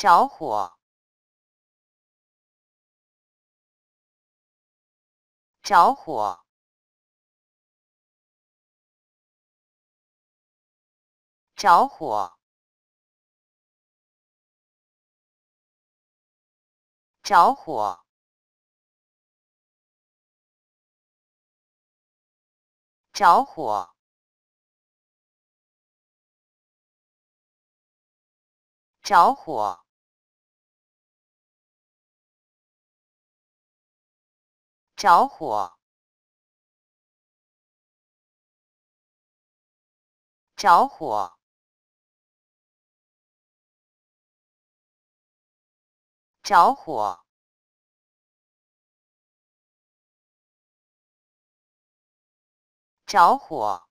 着火！着火！着火！着火！着火！着火！着火！着火！着火！着火！